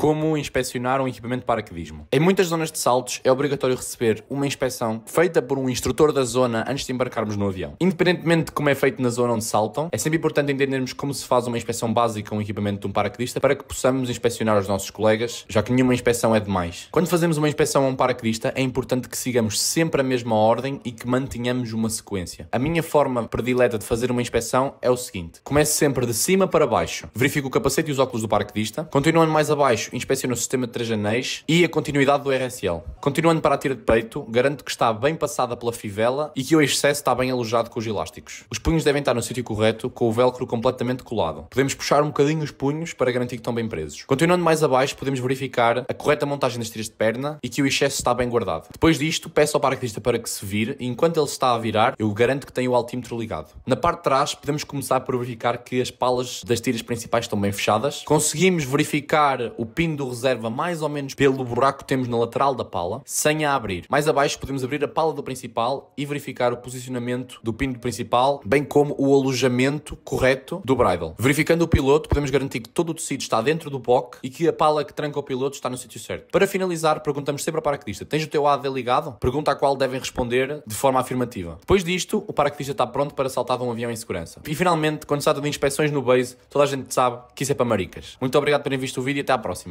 como inspecionar um equipamento de paraquedismo. Em muitas zonas de saltos é obrigatório receber uma inspeção feita por um instrutor da zona antes de embarcarmos no avião. Independentemente de como é feito na zona onde saltam, é sempre importante entendermos como se faz uma inspeção básica a um equipamento de um paraquedista para que possamos inspecionar os nossos colegas, já que nenhuma inspeção é demais. Quando fazemos uma inspeção a um paraquedista, é importante que sigamos sempre a mesma ordem e que mantenhamos uma sequência. A minha forma predileta de fazer uma inspeção é o seguinte: comece sempre de cima para baixo, verifico o capacete e os óculos do paraquedista, continuando mais abaixo em inspecionam o sistema de anéis e a continuidade do RSL. Continuando para a tira de peito, garanto que está bem passada pela fivela e que o excesso está bem alojado com os elásticos. Os punhos devem estar no sítio correto, com o velcro completamente colado. Podemos puxar um bocadinho os punhos para garantir que estão bem presos. Continuando mais abaixo, podemos verificar a correta montagem das tiras de perna e que o excesso está bem guardado. Depois disto, peço ao paraquedista para que se vire e enquanto ele está a virar, eu garanto que tem o altímetro ligado. Na parte de trás, podemos começar por verificar que as palas das tiras principais estão bem fechadas. Conseguimos verificar o pino do reserva mais ou menos pelo buraco que temos na lateral da pala, sem a abrir. Mais abaixo podemos abrir a pala do principal e verificar o posicionamento do pino do principal, bem como o alojamento correto do bridle. Verificando o piloto, podemos garantir que todo o tecido está dentro do bock e que a pala que tranca o piloto está no sítio certo. Para finalizar, perguntamos sempre ao paraquedista, tens o teu AD ligado? Pergunta a qual devem responder de forma afirmativa. Depois disto, o paraquedista está pronto para saltar de um avião em segurança. E finalmente, quando se trata de inspeções no base, toda a gente sabe que isso é para maricas. Muito obrigado por terem visto o vídeo e até à próxima.